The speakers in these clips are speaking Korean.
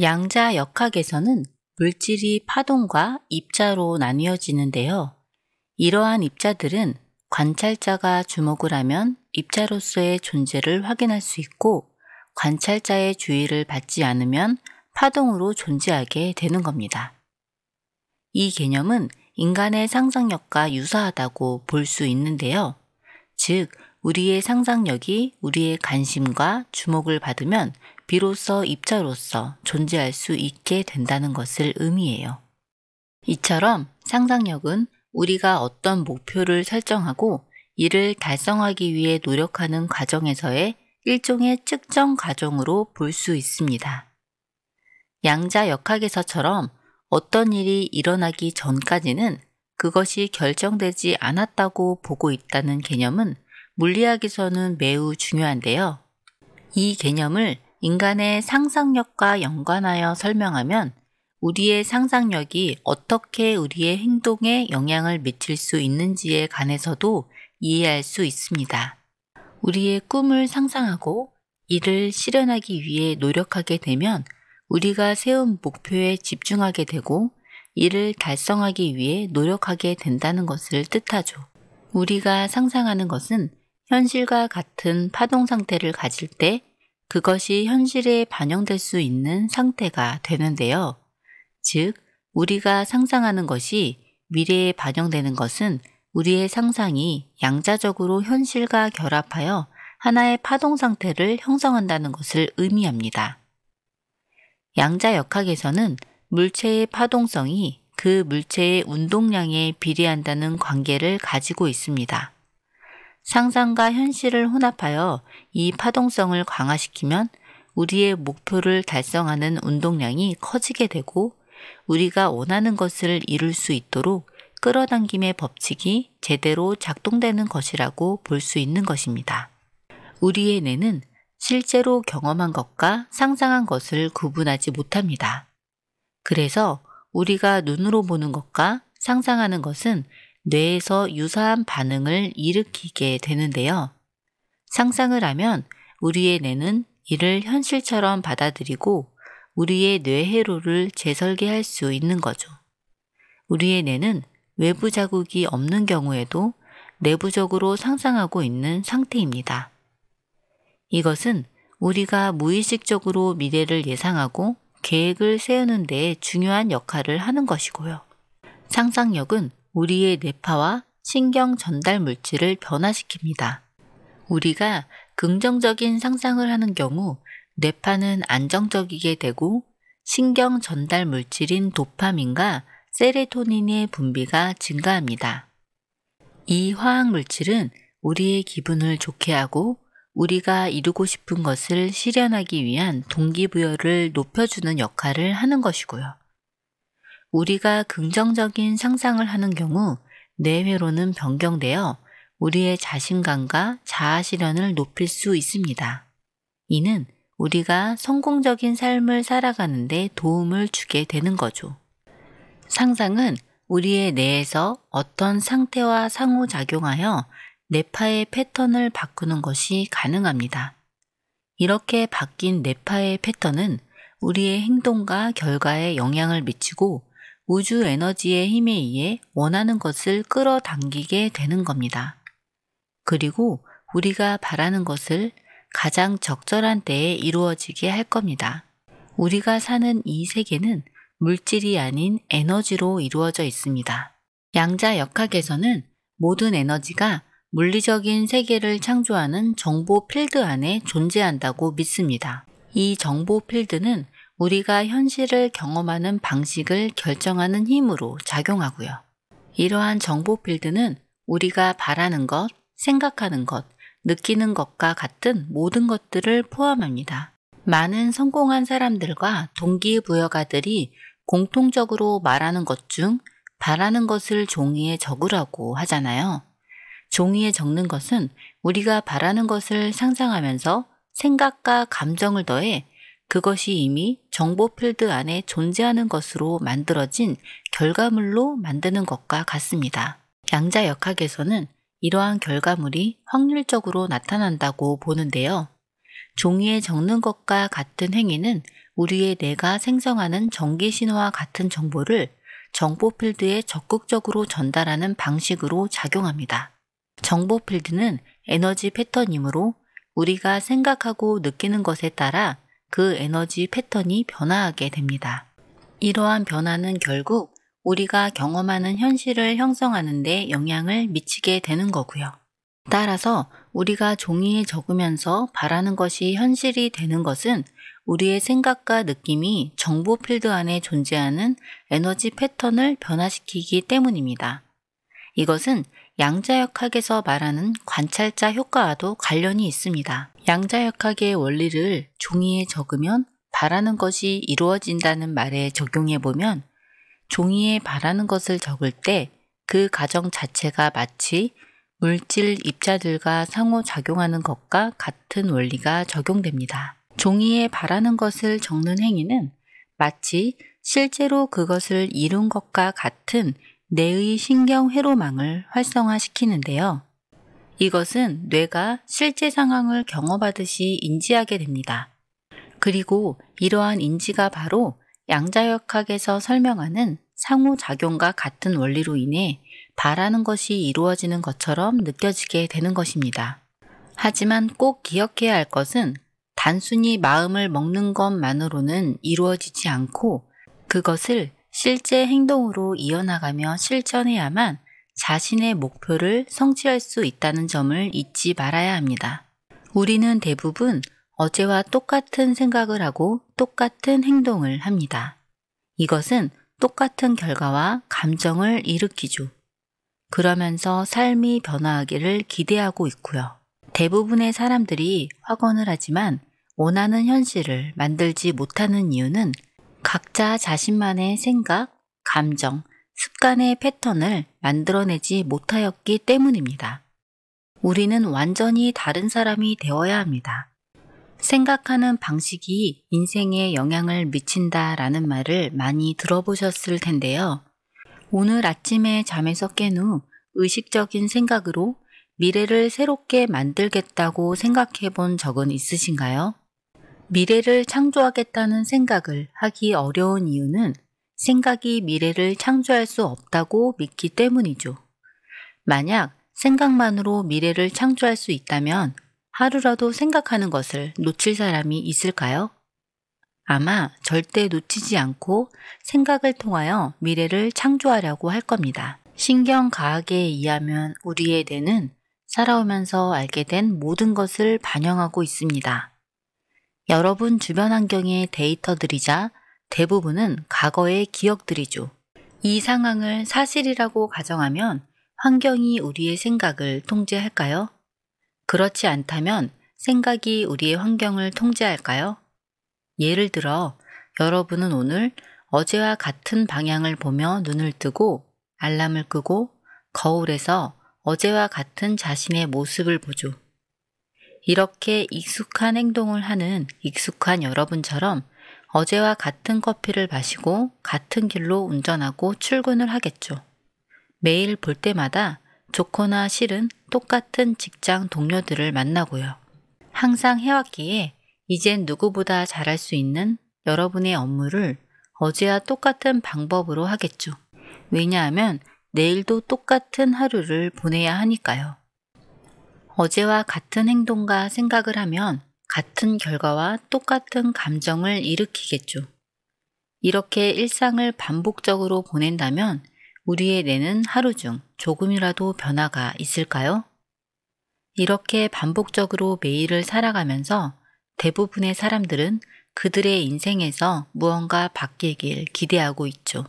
양자 역학에서는 물질이 파동과 입자로 나뉘어지는데요. 이러한 입자들은 관찰자가 주목을 하면 입자로서의 존재를 확인할 수 있고 관찰자의 주의를 받지 않으면 파동으로 존재하게 되는 겁니다. 이 개념은 인간의 상상력과 유사하다고 볼 수 있는데요. 즉, 우리의 상상력이 우리의 관심과 주목을 받으면 비로소 입자로서 존재할 수 있게 된다는 것을 의미해요. 이처럼 상상력은 우리가 어떤 목표를 설정하고 이를 달성하기 위해 노력하는 과정에서의 일종의 측정 과정으로 볼 수 있습니다. 양자 역학에서처럼 어떤 일이 일어나기 전까지는 그것이 결정되지 않았다고 보고 있다는 개념은 물리학에서는 매우 중요한데요. 이 개념을 인간의 상상력과 연관하여 설명하면 우리의 상상력이 어떻게 우리의 행동에 영향을 미칠 수 있는지에 관해서도 이해할 수 있습니다. 우리의 꿈을 상상하고 이를 실현하기 위해 노력하게 되면 우리가 세운 목표에 집중하게 되고 이를 달성하기 위해 노력하게 된다는 것을 뜻하죠. 우리가 상상하는 것은 현실과 같은 파동 상태를 가질 때 그것이 현실에 반영될 수 있는 상태가 되는데요. 즉, 우리가 상상하는 것이 미래에 반영되는 것은 우리의 상상이 양자적으로 현실과 결합하여 하나의 파동 상태를 형성한다는 것을 의미합니다. 양자 역학에서는 물체의 파동성이 그 물체의 운동량에 비례한다는 관계를 가지고 있습니다. 상상과 현실을 혼합하여 이 파동성을 강화시키면 우리의 목표를 달성하는 운동량이 커지게 되고 우리가 원하는 것을 이룰 수 있도록 끌어당김의 법칙이 제대로 작동되는 것이라고 볼 수 있는 것입니다. 우리의 뇌는 실제로 경험한 것과 상상한 것을 구분하지 못합니다. 그래서 우리가 눈으로 보는 것과 상상하는 것은 뇌에서 유사한 반응을 일으키게 되는데요. 상상을 하면 우리의 뇌는 이를 현실처럼 받아들이고 우리의 뇌회로를 재설계할 수 있는 거죠. 우리의 뇌는 외부 자국이 없는 경우에도 내부적으로 상상하고 있는 상태입니다. 이것은 우리가 무의식적으로 미래를 예상하고 계획을 세우는 데 중요한 역할을 하는 것이고요. 상상력은 우리의 뇌파와 신경 전달 물질을 변화시킵니다. 우리가 긍정적인 상상을 하는 경우 뇌파는 안정적이게 되고 신경 전달 물질인 도파민과 세레토닌의 분비가 증가합니다. 이 화학 물질은 우리의 기분을 좋게 하고 우리가 이루고 싶은 것을 실현하기 위한 동기부여를 높여주는 역할을 하는 것이고요. 우리가 긍정적인 상상을 하는 경우 내회로는 변경되어 우리의 자신감과 자아 실현을 높일 수 있습니다. 이는 우리가 성공적인 삶을 살아가는데 도움을 주게 되는 거죠. 상상은 우리의 뇌에서 어떤 상태와 상호작용하여 뇌파의 패턴을 바꾸는 것이 가능합니다. 이렇게 바뀐 뇌파의 패턴은 우리의 행동과 결과에 영향을 미치고 우주 에너지의 힘에 의해 원하는 것을 끌어당기게 되는 겁니다. 그리고 우리가 바라는 것을 가장 적절한 때에 이루어지게 할 겁니다. 우리가 사는 이 세계는 물질이 아닌 에너지로 이루어져 있습니다. 양자 역학에서는 모든 에너지가 물리적인 세계를 창조하는 정보 필드 안에 존재한다고 믿습니다. 이 정보 필드는 우리가 현실을 경험하는 방식을 결정하는 힘으로 작용하고요. 이러한 정보 필드는 우리가 바라는 것, 생각하는 것, 느끼는 것과 같은 모든 것들을 포함합니다. 많은 성공한 사람들과 동기부여가들이 공통적으로 말하는 것 중 바라는 것을 종이에 적으라고 하잖아요. 종이에 적는 것은 우리가 바라는 것을 상상하면서 생각과 감정을 더해 그것이 이미 정보 필드 안에 존재하는 것으로 만들어진 결과물로 만드는 것과 같습니다. 양자 역학에서는 이러한 결과물이 확률적으로 나타난다고 보는데요. 종이에 적는 것과 같은 행위는 우리의 뇌가 생성하는 전기신호와 같은 정보를 정보필드에 적극적으로 전달하는 방식으로 작용합니다. 정보필드는 에너지 패턴이므로 우리가 생각하고 느끼는 것에 따라 그 에너지 패턴이 변화하게 됩니다. 이러한 변화는 결국 우리가 경험하는 현실을 형성하는데 영향을 미치게 되는 거고요. 따라서 우리가 종이에 적으면서 바라는 것이 현실이 되는 것은 우리의 생각과 느낌이 정보 필드 안에 존재하는 에너지 패턴을 변화시키기 때문입니다. 이것은 양자역학에서 말하는 관찰자 효과와도 관련이 있습니다. 양자역학의 원리를 종이에 적으면 바라는 것이 이루어진다는 말에 적용해 보면 종이에 바라는 것을 적을 때그 과정 자체가 마치 물질 입자들과 상호작용하는 것과 같은 원리가 적용됩니다. 종이에 바라는 것을 적는 행위는 마치 실제로 그것을 이룬 것과 같은 뇌의 신경회로망을 활성화시키는데요. 이것은 뇌가 실제 상황을 경험하듯이 인지하게 됩니다. 그리고 이러한 인지가 바로 양자역학에서 설명하는 상호작용과 같은 원리로 인해 바라는 것이 이루어지는 것처럼 느껴지게 되는 것입니다. 하지만 꼭 기억해야 할 것은 단순히 마음을 먹는 것만으로는 이루어지지 않고 그것을 실제 행동으로 이어나가며 실천해야만 자신의 목표를 성취할 수 있다는 점을 잊지 말아야 합니다. 우리는 대부분 어제와 똑같은 생각을 하고 똑같은 행동을 합니다. 이것은 똑같은 결과와 감정을 일으키죠. 그러면서 삶이 변화하기를 기대하고 있고요. 대부분의 사람들이 확언을 하지만 원하는 현실을 만들지 못하는 이유는 각자 자신만의 생각, 감정, 습관의 패턴을 만들어내지 못하였기 때문입니다. 우리는 완전히 다른 사람이 되어야 합니다. 생각하는 방식이 인생에 영향을 미친다 라는 말을 많이 들어보셨을 텐데요. 오늘 아침에 잠에서 깬 후 의식적인 생각으로 미래를 새롭게 만들겠다고 생각해 본 적은 있으신가요? 미래를 창조하겠다는 생각을 하기 어려운 이유는 생각이 미래를 창조할 수 없다고 믿기 때문이죠. 만약 생각만으로 미래를 창조할 수 있다면 하루라도 생각하는 것을 놓칠 사람이 있을까요? 아마 절대 놓치지 않고 생각을 통하여 미래를 창조하려고 할 겁니다. 신경과학에 의하면 우리의 뇌는 살아오면서 알게 된 모든 것을 반영하고 있습니다. 여러분 주변 환경의 데이터들이자 대부분은 과거의 기억들이죠. 이 상황을 사실이라고 가정하면 환경이 우리의 생각을 통제할까요? 그렇지 않다면 생각이 우리의 환경을 통제할까요? 예를 들어, 여러분은 오늘 어제와 같은 방향을 보며 눈을 뜨고 알람을 끄고 거울에서 어제와 같은 자신의 모습을 보죠. 이렇게 익숙한 행동을 하는 익숙한 여러분처럼 어제와 같은 커피를 마시고 같은 길로 운전하고 출근을 하겠죠. 매일 볼 때마다 좋거나 싫은 똑같은 직장 동료들을 만나고요. 항상 해왔기에 이젠 누구보다 잘할 수 있는 여러분의 업무를 어제와 똑같은 방법으로 하겠죠. 왜냐하면 내일도 똑같은 하루를 보내야 하니까요. 어제와 같은 행동과 생각을 하면 같은 결과와 똑같은 감정을 일으키겠죠. 이렇게 일상을 반복적으로 보낸다면 우리의 뇌는 하루 중 조금이라도 변화가 있을까요? 이렇게 반복적으로 매일을 살아가면서 대부분의 사람들은 그들의 인생에서 무언가 바뀌길 기대하고 있죠.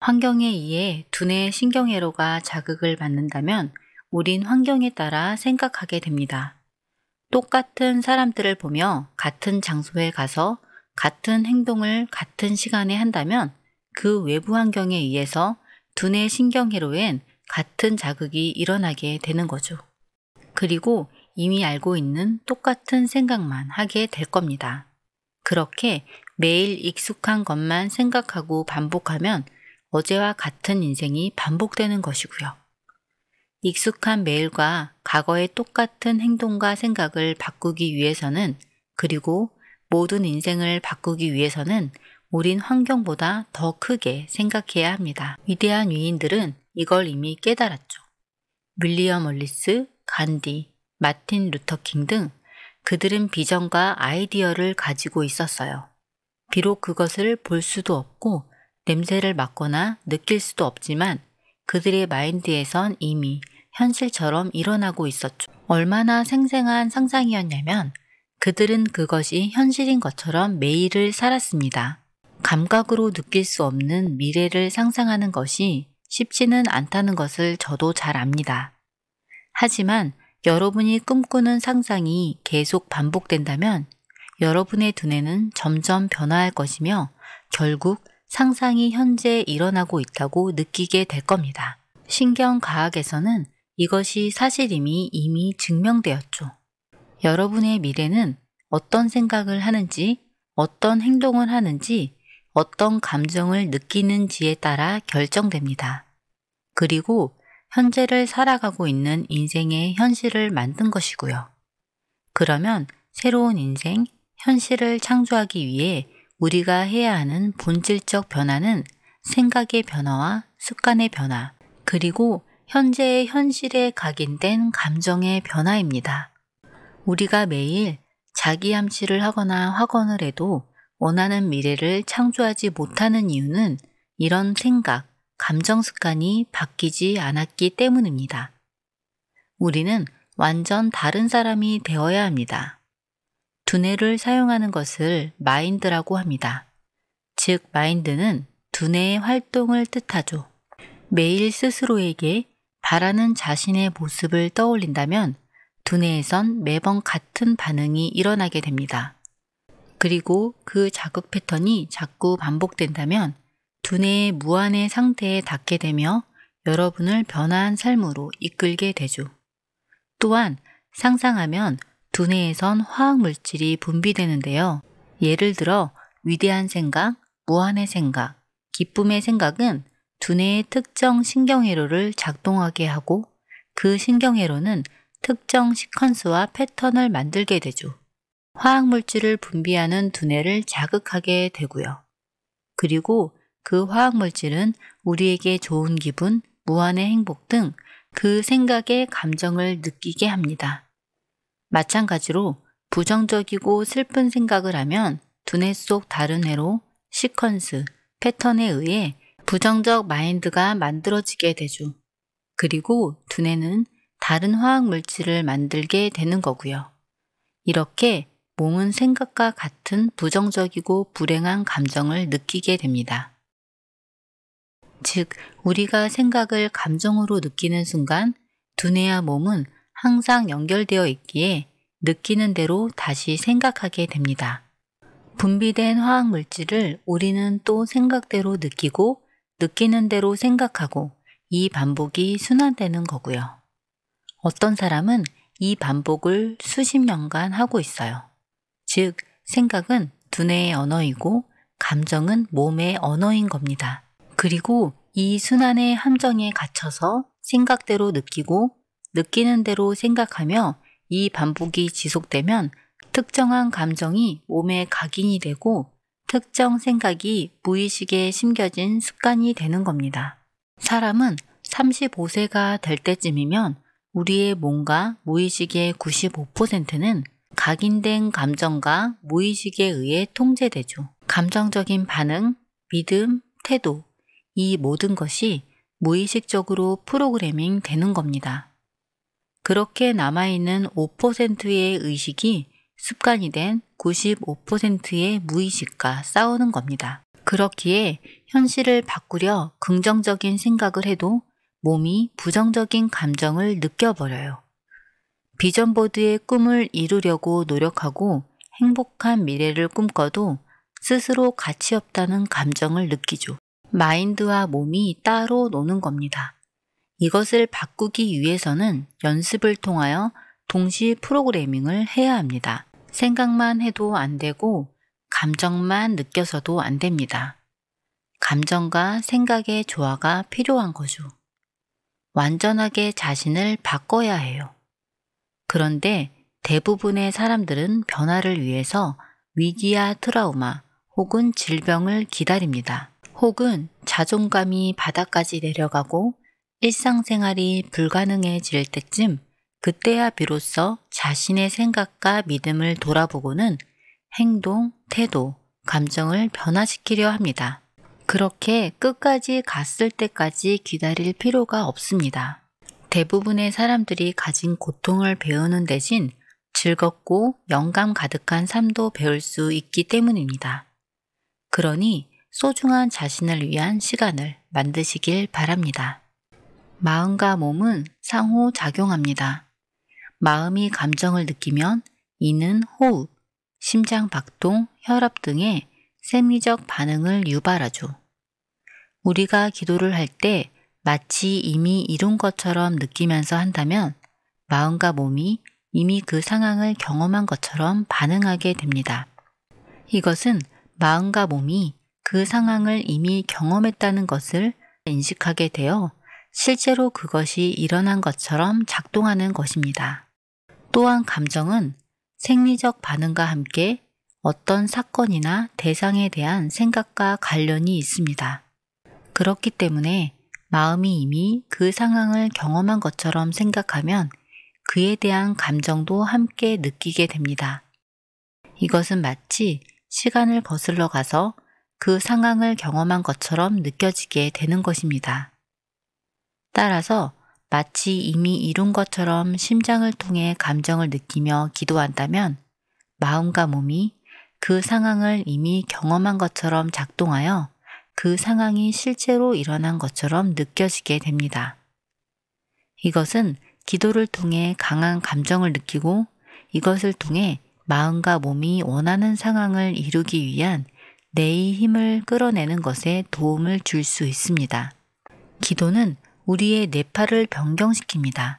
환경에 의해 두뇌 신경회로가 자극을 받는다면 우린 환경에 따라 생각하게 됩니다. 똑같은 사람들을 보며 같은 장소에 가서 같은 행동을 같은 시간에 한다면 그 외부 환경에 의해서 두뇌 신경회로엔 같은 자극이 일어나게 되는 거죠. 그리고 이미 알고 있는 똑같은 생각만 하게 될 겁니다. 그렇게 매일 익숙한 것만 생각하고 반복하면 어제와 같은 인생이 반복되는 것이고요. 익숙한 매일과 과거의 똑같은 행동과 생각을 바꾸기 위해서는 그리고 모든 인생을 바꾸기 위해서는 우린 환경보다 더 크게 생각해야 합니다. 위대한 위인들은 이걸 이미 깨달았죠. 윌리엄 얼리스, 간디, 마틴 루터킹 등 그들은 비전과 아이디어를 가지고 있었어요. 비록 그것을 볼 수도 없고 냄새를 맡거나 느낄 수도 없지만 그들의 마인드에선 이미 현실처럼 일어나고 있었죠. 얼마나 생생한 상상이었냐면 그들은 그것이 현실인 것처럼 매일을 살았습니다. 감각으로 느낄 수 없는 미래를 상상하는 것이 쉽지는 않다는 것을 저도 잘 압니다. 하지만 여러분이 꿈꾸는 상상이 계속 반복된다면 여러분의 두뇌는 점점 변화할 것이며 결국 상상이 현재 일어나고 있다고 느끼게 될 겁니다. 신경과학에서는 이것이 사실임이 이미 증명되었죠. 여러분의 미래는 어떤 생각을 하는지, 어떤 행동을 하는지, 어떤 감정을 느끼는지에 따라 결정됩니다. 그리고 현재를 살아가고 있는 인생의 현실을 만든 것이고요. 그러면 새로운 인생, 현실을 창조하기 위해 우리가 해야 하는 본질적 변화는 생각의 변화와 습관의 변화, 그리고 현재의 현실에 각인된 감정의 변화입니다. 우리가 매일 자기 암시를 하거나 확언을 해도 원하는 미래를 창조하지 못하는 이유는 이런 생각, 감정 습관이 바뀌지 않았기 때문입니다. 우리는 완전 다른 사람이 되어야 합니다. 두뇌를 사용하는 것을 마인드라고 합니다. 즉, 마인드는 두뇌의 활동을 뜻하죠. 매일 스스로에게 바라는 자신의 모습을 떠올린다면 두뇌에선 매번 같은 반응이 일어나게 됩니다. 그리고 그 자극 패턴이 자꾸 반복된다면 두뇌의 무한의 상태에 닿게 되며 여러분을 변화한 삶으로 이끌게 되죠. 또한 상상하면 두뇌에선 화학물질이 분비되는데요. 예를 들어 위대한 생각, 무한의 생각, 기쁨의 생각은 두뇌의 특정 신경회로를 작동하게 하고 그 신경회로는 특정 시퀀스와 패턴을 만들게 되죠. 화학물질을 분비하는 두뇌를 자극하게 되고요. 그리고 그 화학물질은 우리에게 좋은 기분, 무한의 행복 등 그 생각의 감정을 느끼게 합니다. 마찬가지로 부정적이고 슬픈 생각을 하면 두뇌 속 다른 해로 시퀀스, 패턴에 의해 부정적 마인드가 만들어지게 되죠. 그리고 두뇌는 다른 화학 물질을 만들게 되는 거고요. 이렇게 몸은 생각과 같은 부정적이고 불행한 감정을 느끼게 됩니다. 즉, 우리가 생각을 감정으로 느끼는 순간 두뇌와 몸은 항상 연결되어 있기에 느끼는 대로 다시 생각하게 됩니다. 분비된 화학 물질을 우리는 또 생각대로 느끼고 느끼는 대로 생각하고 이 반복이 순환되는 거고요. 어떤 사람은 이 반복을 수십 년간 하고 있어요. 즉, 생각은 두뇌의 언어이고 감정은 몸의 언어인 겁니다. 그리고 이 순환의 함정에 갇혀서 생각대로 느끼고 느끼는 대로 생각하며 이 반복이 지속되면 특정한 감정이 몸에 각인이 되고 특정 생각이 무의식에 심겨진 습관이 되는 겁니다. 사람은 35세가 될 때쯤이면 우리의 몸과 무의식의 95%는 각인된 감정과 무의식에 의해 통제되죠. 감정적인 반응, 믿음, 태도, 이 모든 것이 무의식적으로 프로그래밍 되는 겁니다. 그렇게 남아있는 5%의 의식이 습관이 된 95%의 무의식과 싸우는 겁니다. 그렇기에 현실을 바꾸려 긍정적인 생각을 해도 몸이 부정적인 감정을 느껴버려요. 비전보드의 꿈을 이루려고 노력하고 행복한 미래를 꿈꿔도 스스로 가치 없다는 감정을 느끼죠. 마인드와 몸이 따로 노는 겁니다. 이것을 바꾸기 위해서는 연습을 통하여 동시 프로그래밍을 해야 합니다. 생각만 해도 안 되고 감정만 느껴서도 안 됩니다. 감정과 생각의 조화가 필요한 거죠. 완전하게 자신을 바꿔야 해요. 그런데 대부분의 사람들은 변화를 위해서 위기야 트라우마 혹은 질병을 기다립니다. 혹은 자존감이 바닥까지 내려가고 일상생활이 불가능해질 때쯤 그때야 비로소 자신의 생각과 믿음을 돌아보고는 행동, 태도, 감정을 변화시키려 합니다. 그렇게 끝까지 갔을 때까지 기다릴 필요가 없습니다. 대부분의 사람들이 가진 고통을 배우는 대신 즐겁고 영감 가득한 삶도 배울 수 있기 때문입니다. 그러니 소중한 자신을 위한 시간을 만드시길 바랍니다. 마음과 몸은 상호 작용합니다. 마음이 감정을 느끼면 이는 호흡, 심장 박동, 혈압 등의 생리적 반응을 유발하죠. 우리가 기도를 할 때 마치 이미 이룬 것처럼 느끼면서 한다면 마음과 몸이 이미 그 상황을 경험한 것처럼 반응하게 됩니다. 이것은 마음과 몸이 그 상황을 이미 경험했다는 것을 인식하게 되어 실제로 그것이 일어난 것처럼 작동하는 것입니다. 또한 감정은 생리적 반응과 함께 어떤 사건이나 대상에 대한 생각과 관련이 있습니다. 그렇기 때문에 마음이 이미 그 상황을 경험한 것처럼 생각하면 그에 대한 감정도 함께 느끼게 됩니다. 이것은 마치 시간을 거슬러 가서 그 상황을 경험한 것처럼 느껴지게 되는 것입니다. 따라서 마치 이미 이룬 것처럼 심장을 통해 감정을 느끼며 기도한다면 마음과 몸이 그 상황을 이미 경험한 것처럼 작동하여 그 상황이 실제로 일어난 것처럼 느껴지게 됩니다. 이것은 기도를 통해 강한 감정을 느끼고 이것을 통해 마음과 몸이 원하는 상황을 이루기 위한 내의 힘을 끌어내는 것에 도움을 줄 수 있습니다. 기도는 우리의 뇌파를 변경시킵니다.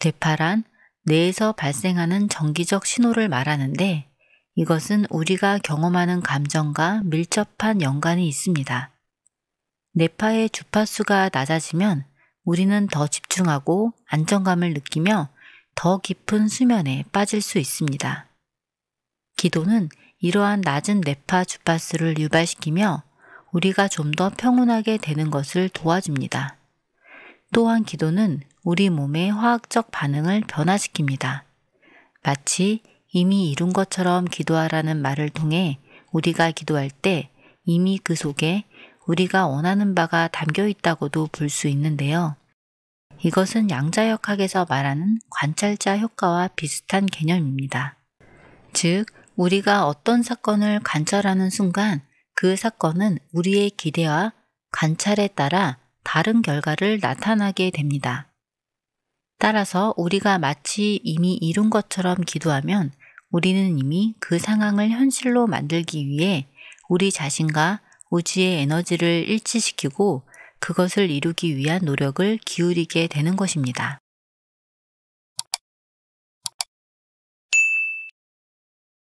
뇌파란 뇌에서 발생하는 정기적 신호를 말하는데 이것은 우리가 경험하는 감정과 밀접한 연관이 있습니다. 뇌파의 주파수가 낮아지면 우리는 더 집중하고 안정감을 느끼며 더 깊은 수면에 빠질 수 있습니다. 기도는 이러한 낮은 뇌파 주파수를 유발시키며 우리가 좀 더 평온하게 되는 것을 도와줍니다. 또한 기도는 우리 몸의 화학적 반응을 변화시킵니다. 마치 이미 이룬 것처럼 기도하라는 말을 통해 우리가 기도할 때 이미 그 속에 우리가 원하는 바가 담겨 있다고도 볼 수 있는데요. 이것은 양자역학에서 말하는 관찰자 효과와 비슷한 개념입니다. 즉, 우리가 어떤 사건을 관찰하는 순간 그 사건은 우리의 기대와 관찰에 따라 다른 결과를 나타나게 됩니다. 따라서 우리가 마치 이미 이룬 것처럼 기도하면 우리는 이미 그 상황을 현실로 만들기 위해 우리 자신과 우주의 에너지를 일치시키고 그것을 이루기 위한 노력을 기울이게 되는 것입니다.